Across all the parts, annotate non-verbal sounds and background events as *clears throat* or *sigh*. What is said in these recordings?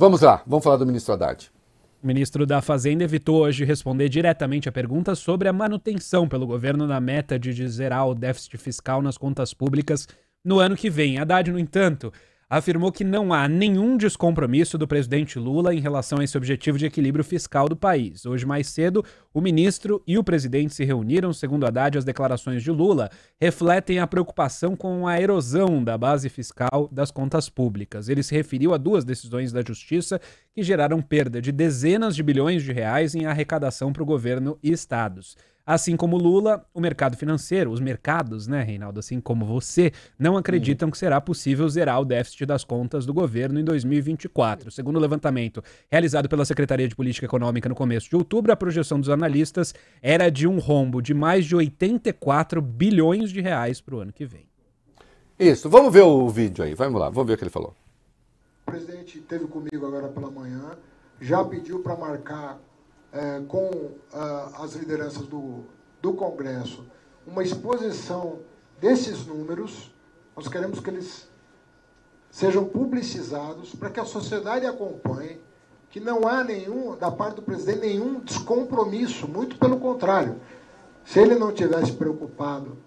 Vamos lá, vamos falar do ministro Haddad. O ministro da Fazenda evitou hoje responder diretamente a pergunta sobre a manutenção pelo governo da meta de zerar o déficit fiscal nas contas públicas no ano que vem. Haddad, no entanto, afirmou que não há nenhum descompromisso do presidente Lula em relação a esse objetivo de equilíbrio fiscal do país. Hoje mais cedo, o ministro e o presidente se reuniram, segundo Haddad, as declarações de Lula refletem a preocupação com a erosão da base fiscal das contas públicas. Ele se referiu a duas decisões da Justiça que geraram perda de dezenas de bilhões de reais em arrecadação para o governo e estados. Assim como Lula, o mercado financeiro, os mercados, né, Reinaldo, assim como você, não acreditam hum. que será possível zerar o déficit das contas do governo em 2024. Segundo o levantamento realizado pela Secretaria de Política Econômica no começo de outubro, a projeção dos analistas era de um rombo de mais de 84 bilhões de reais para o ano que vem. Isso, vamos ver o vídeo aí, vamos lá, vamos ver o que ele falou. O presidente esteve comigo agora pela manhã, já pediu para marcar é, com a, as lideranças do, do Congresso uma exposição desses números, nós queremos que eles sejam publicizados para que a sociedade acompanhe que não há nenhum, da parte do presidente, nenhum descompromisso, muito pelo contrário. Se ele não tivesse preocupado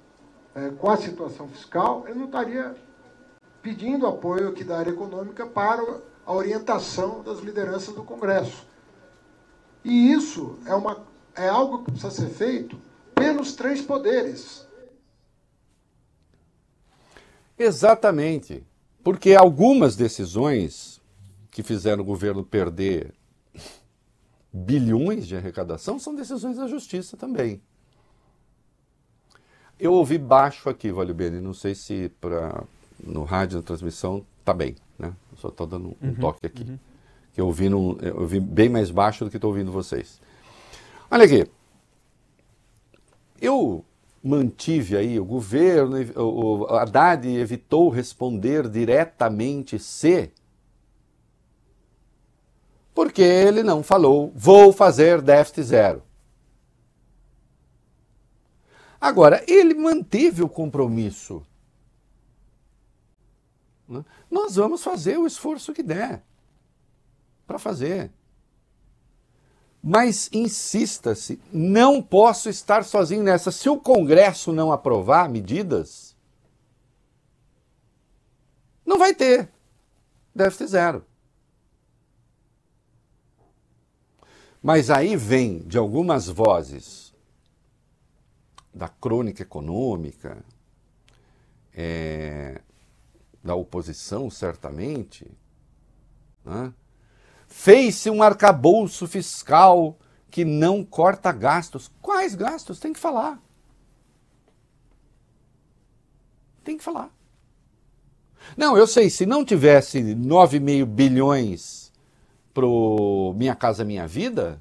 é, com a situação fiscal, ele não estaria pedindo apoio aqui da área econômica para a orientação das lideranças do Congresso. E isso é, uma, é algo que precisa ser feito pelos três poderes. Exatamente. Porque algumas decisões que fizeram o governo perder bilhões de arrecadação são decisões da justiça também. Eu ouvi baixo aqui, Valio Bene, não sei se pra, no rádio, na transmissão, tá bem, né? só estou dando um uhum, toque aqui. Uhum que eu ouvi, no, eu ouvi bem mais baixo do que estou ouvindo vocês. Olha aqui. Eu mantive aí o governo, o, o Haddad evitou responder diretamente se. Porque ele não falou, vou fazer déficit zero. Agora, ele manteve o compromisso. Né? Nós vamos fazer o esforço que der para fazer. Mas insista-se, não posso estar sozinho nessa. Se o Congresso não aprovar medidas, não vai ter déficit zero. Mas aí vem de algumas vozes da crônica econômica, é, da oposição, certamente, né? Fez-se um arcabouço fiscal que não corta gastos. Quais gastos? Tem que falar. Tem que falar. Não, eu sei, se não tivesse 9,5 bilhões pro Minha Casa Minha Vida,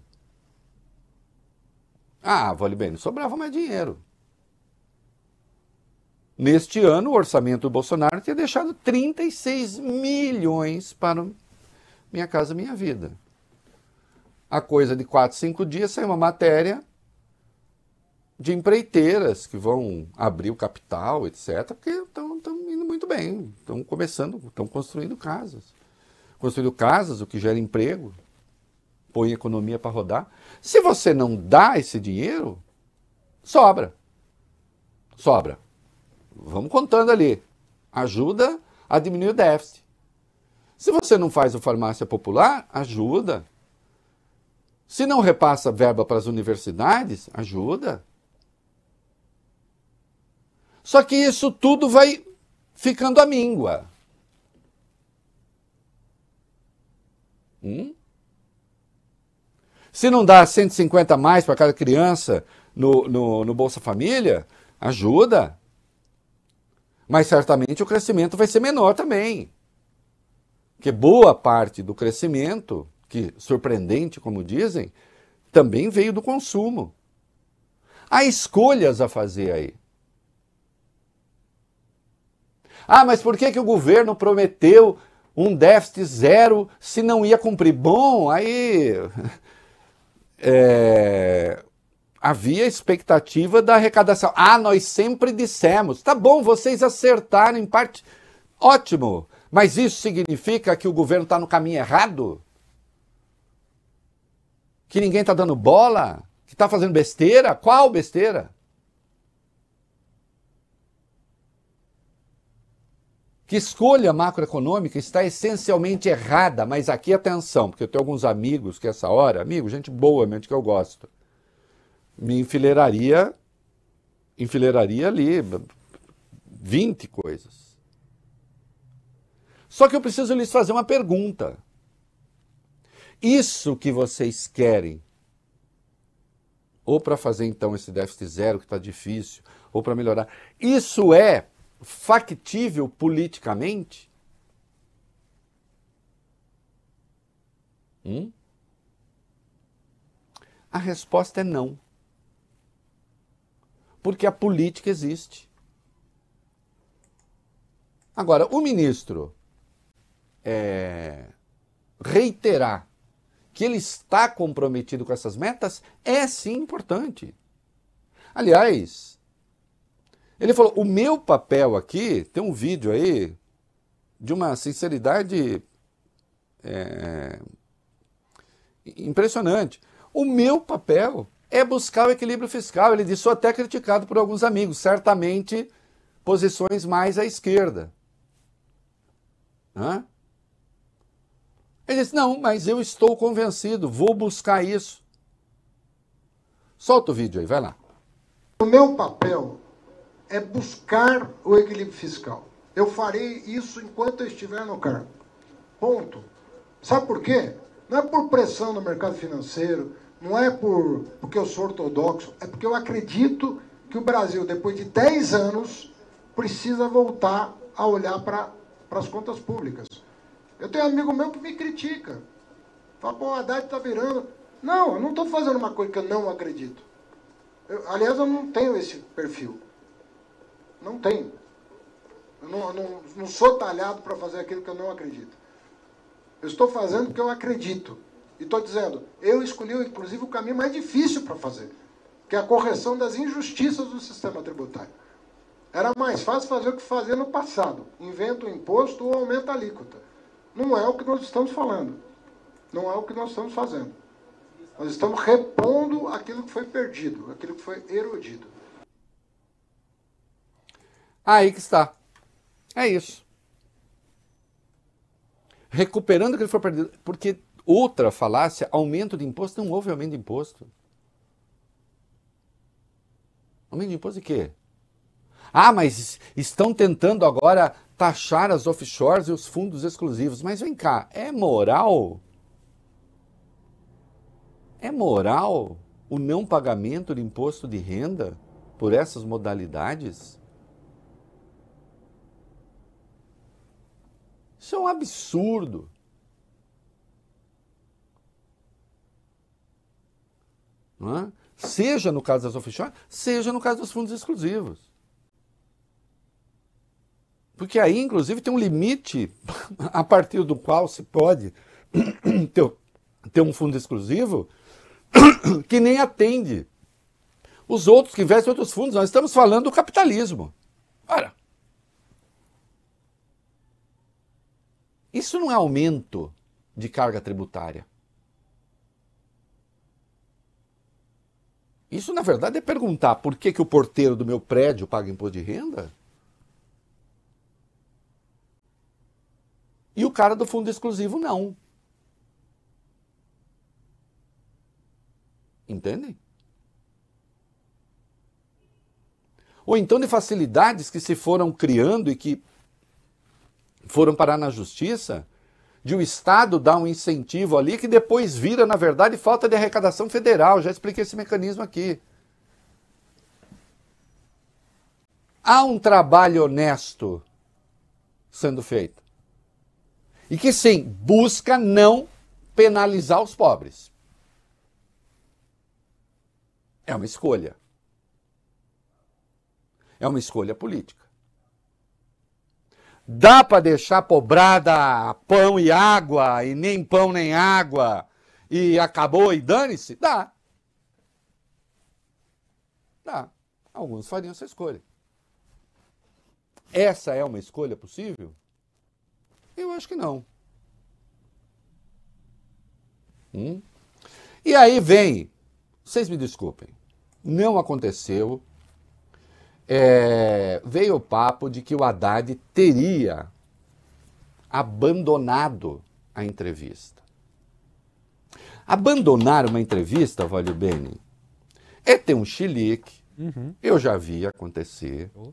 ah, vale bem, sobrava mais dinheiro. Neste ano, o orçamento do Bolsonaro tinha deixado 36 milhões para minha Casa Minha Vida. A coisa de quatro, cinco dias saiu uma matéria de empreiteiras que vão abrir o capital, etc., porque estão indo muito bem, estão começando, estão construindo casas. Construindo casas, o que gera emprego, põe a economia para rodar. Se você não dá esse dinheiro, sobra. Sobra. Vamos contando ali. Ajuda a diminuir o déficit. Se você não faz o farmácia popular, ajuda. Se não repassa verba para as universidades, ajuda. Só que isso tudo vai ficando à míngua. Hum? Se não dá 150 mais para cada criança no, no, no Bolsa Família, ajuda. Mas certamente o crescimento vai ser menor também que boa parte do crescimento, que surpreendente como dizem, também veio do consumo. Há escolhas a fazer aí. Ah, mas por que, que o governo prometeu um déficit zero se não ia cumprir? Bom, aí *laughs* é, havia expectativa da arrecadação. Ah, nós sempre dissemos. Tá bom, vocês acertaram em parte. Ótimo. Mas isso significa que o governo está no caminho errado? Que ninguém está dando bola? Que está fazendo besteira? Qual besteira? Que escolha macroeconômica está essencialmente errada, mas aqui atenção, porque eu tenho alguns amigos que essa hora, amigo, gente boa, gente que eu gosto, me enfileiraria, enfileiraria ali 20 coisas. Só que eu preciso lhes fazer uma pergunta. Isso que vocês querem, ou para fazer então esse déficit zero que está difícil, ou para melhorar, isso é factível politicamente? Hum? A resposta é não. Porque a política existe. Agora, o ministro é, reiterar que ele está comprometido com essas metas é sim importante. Aliás, ele falou: o meu papel aqui, tem um vídeo aí de uma sinceridade é, impressionante. O meu papel é buscar o equilíbrio fiscal. Ele disse: sou até criticado por alguns amigos, certamente posições mais à esquerda. Hã? Ele disse: Não, mas eu estou convencido, vou buscar isso. Solta o vídeo aí, vai lá. O meu papel é buscar o equilíbrio fiscal. Eu farei isso enquanto eu estiver no cargo. Ponto. Sabe por quê? Não é por pressão no mercado financeiro, não é por porque eu sou ortodoxo, é porque eu acredito que o Brasil, depois de 10 anos, precisa voltar a olhar para as contas públicas. Eu tenho um amigo meu que me critica. Fala, pô, o Haddad tá virando. Não, eu não estou fazendo uma coisa que eu não acredito. Eu, aliás, eu não tenho esse perfil. Não tenho. Eu não, eu não, não sou talhado para fazer aquilo que eu não acredito. Eu estou fazendo o que eu acredito. E estou dizendo, eu escolhi, inclusive, o caminho mais difícil para fazer, que é a correção das injustiças do sistema tributário. Era mais fácil fazer o que fazia no passado. Inventa o imposto ou aumenta a alíquota. Não é o que nós estamos falando. Não é o que nós estamos fazendo. Nós estamos repondo aquilo que foi perdido, aquilo que foi erodido. Aí que está. É isso. Recuperando aquilo que foi perdido. Porque outra falácia, aumento de imposto, não houve aumento de imposto. Aumento de imposto de quê? Ah, mas estão tentando agora taxar as offshores e os fundos exclusivos. Mas vem cá, é moral? É moral o não pagamento de imposto de renda por essas modalidades? Isso é um absurdo. É? Seja no caso das offshore, seja no caso dos fundos exclusivos. Porque aí, inclusive, tem um limite *laughs* a partir do qual se pode *clears throat* ter, ter um fundo exclusivo *clears throat* que nem atende os outros que investem em outros fundos. Nós estamos falando do capitalismo. Ora, isso não é aumento de carga tributária. Isso, na verdade, é perguntar por que, que o porteiro do meu prédio paga imposto de renda E o cara do fundo exclusivo não. Entendem? Ou então de facilidades que se foram criando e que foram parar na justiça, de o Estado dar um incentivo ali que depois vira, na verdade, falta de arrecadação federal. Já expliquei esse mecanismo aqui. Há um trabalho honesto sendo feito. E que sim, busca não penalizar os pobres. É uma escolha. É uma escolha política. Dá para deixar pobrada pão e água, e nem pão nem água, e acabou e dane-se? Dá. Dá. Alguns fariam essa escolha. Essa é uma escolha possível? Eu acho que não. Hum? E aí vem, vocês me desculpem, não aconteceu. É, veio o papo de que o Haddad teria abandonado a entrevista. Abandonar uma entrevista, o Bene, é ter um chilique. Uhum. Eu já vi acontecer. Oh.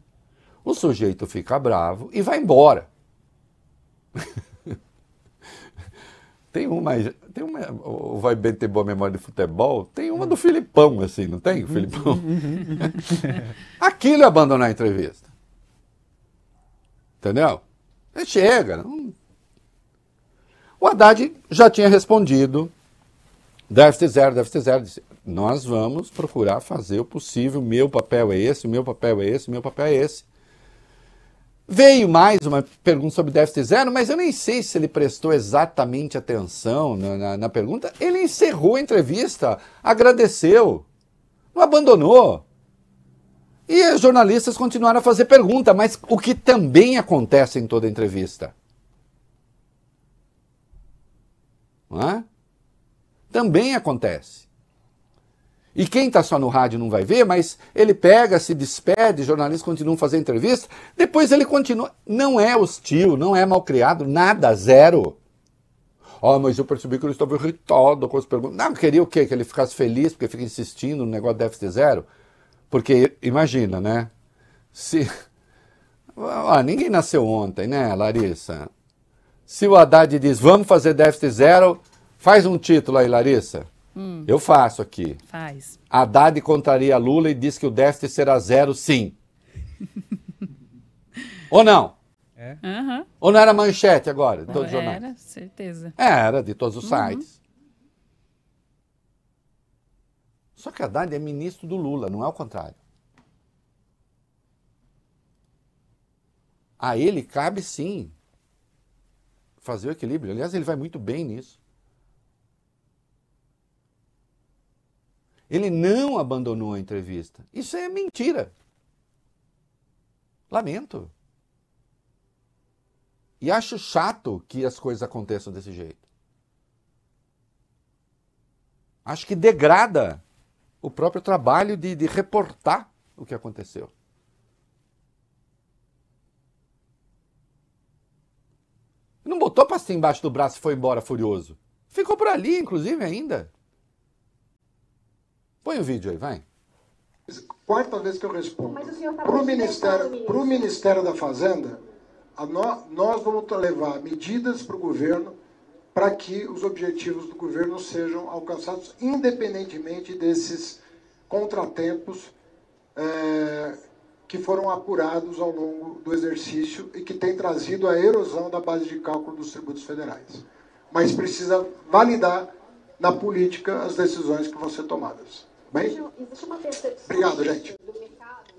O sujeito fica bravo e vai embora. Tem uma, tem uma, o Vai Bem ter boa memória de futebol, tem uma do Filipão, assim, não tem? O uhum. Filipão. Uhum. *laughs* Aquilo é abandonar a entrevista. Entendeu? Ele chega. Não... O Haddad já tinha respondido, déficit zero, déficit zero. Disse, nós vamos procurar fazer o possível, meu papel é esse, meu papel é esse, meu papel é esse. Veio mais uma pergunta sobre déficit zero, mas eu nem sei se ele prestou exatamente atenção na, na, na pergunta. Ele encerrou a entrevista, agradeceu, não abandonou. E os jornalistas continuaram a fazer pergunta, mas o que também acontece em toda entrevista. Não é? Também acontece. E quem está só no rádio não vai ver, mas ele pega, se despede, jornalistas continuam fazendo entrevista, depois ele continua. Não é hostil, não é malcriado, nada, zero. oh, mas eu percebi que ele estava irritado com as perguntas. Não, queria o quê? Que ele ficasse feliz porque fica insistindo no negócio de déficit zero? Porque, imagina, né? Se. Ah, *laughs* ninguém nasceu ontem, né, Larissa? Se o Haddad diz, vamos fazer déficit zero, faz um título aí, Larissa. Eu faço aqui. Faz. Haddad contraria Lula e diz que o déficit será zero, sim. *laughs* Ou não? É. Uhum. Ou não era manchete agora? De todos os jornais? Era, certeza. Era, de todos os uhum. sites. Só que Haddad é ministro do Lula, não é o contrário. A ele cabe sim fazer o equilíbrio. Aliás, ele vai muito bem nisso. Ele não abandonou a entrevista. Isso é mentira. Lamento. E acho chato que as coisas aconteçam desse jeito. Acho que degrada o próprio trabalho de, de reportar o que aconteceu. Não botou pastinha embaixo do braço e foi embora furioso. Ficou por ali, inclusive, ainda. Põe o vídeo aí, vai. Quarta vez que eu respondo. Para o tá Ministério, Ministério da Fazenda, no, nós vamos levar medidas para o governo para que os objetivos do governo sejam alcançados, independentemente desses contratempos é, que foram apurados ao longo do exercício e que tem trazido a erosão da base de cálculo dos tributos federais. Mas precisa validar na política as decisões que vão ser tomadas. Bem? Existe uma percepção Obrigado, gente. do mercado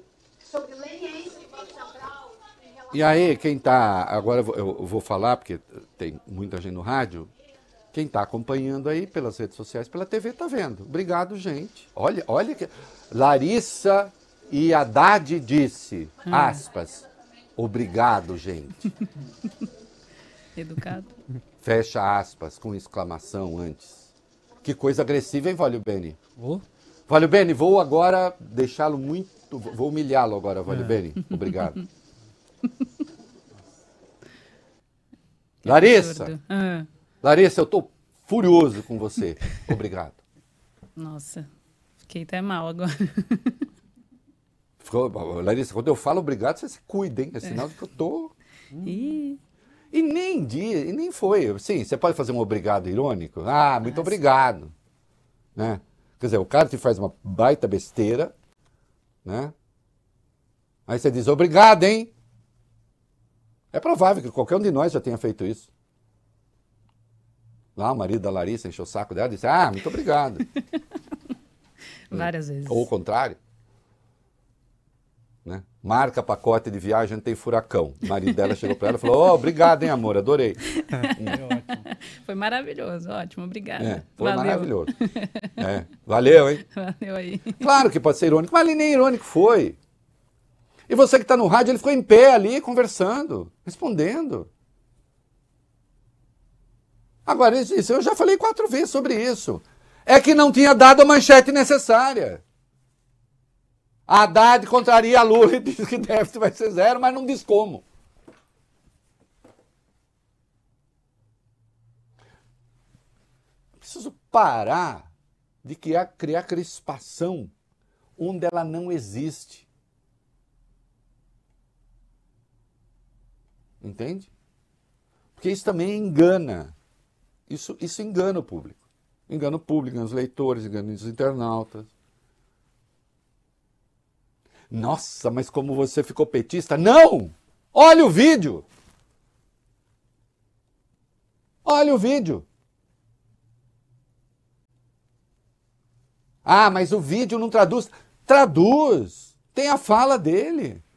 sobre leniência do Banco Central. E aí, quem está. Agora eu vou falar, porque tem muita gente no rádio. Quem está acompanhando aí pelas redes sociais, pela TV, está vendo. Obrigado, gente. Olha, olha que. Larissa e Haddad disse, hum. aspas, obrigado, gente. *laughs* Educado. Fecha aspas, com exclamação antes. Que coisa agressiva, hein, Vale Beni? Oh. Valeu, Bene, vou agora deixá-lo muito. Vou humilhá-lo agora, Valeu, é. *laughs* Obrigado. *laughs* Larissa! É ah. Larissa, eu estou furioso com você. Obrigado. *laughs* Nossa, fiquei até mal agora. Larissa, quando eu falo obrigado, você se cuida, hein? É sinal de que eu tô. Hum. E... e nem dia, e nem foi. Sim, você pode fazer um obrigado irônico. Ah, muito Nossa. obrigado. Né? Quer dizer, o cara te faz uma baita besteira, né? Aí você diz, obrigado, hein? É provável que qualquer um de nós já tenha feito isso. Lá o marido da Larissa encheu o saco dela e disse, ah, muito obrigado. *laughs* Várias vezes. Ou o contrário. Né? Marca pacote de viagem, tem furacão. O marido dela chegou para ela e falou: oh, obrigado, hein, amor, adorei. *laughs* É, ótimo. *laughs* foi maravilhoso, ótimo, obrigado É, foi valeu. maravilhoso. *laughs* É, valeu, hein? Valeu aí. Claro que pode ser irônico, mas ali nem irônico foi. E você que está no rádio, ele ficou em pé ali, conversando, respondendo. Agora, isso, eu já falei quatro vezes sobre isso. É que não tinha dado a manchete necessária. Haddad contraria a Lula e diz que déficit vai ser zero, mas não diz como. Preciso parar de criar, criar crispação onde ela não existe. Entende? Porque isso também engana. Isso, isso engana o público. Engana o público, engana os leitores, engana os internautas. Nossa, mas como você ficou petista? Não! Olha o vídeo! Olha o vídeo! Ah, mas o vídeo não traduz. Traduz! Tem a fala dele.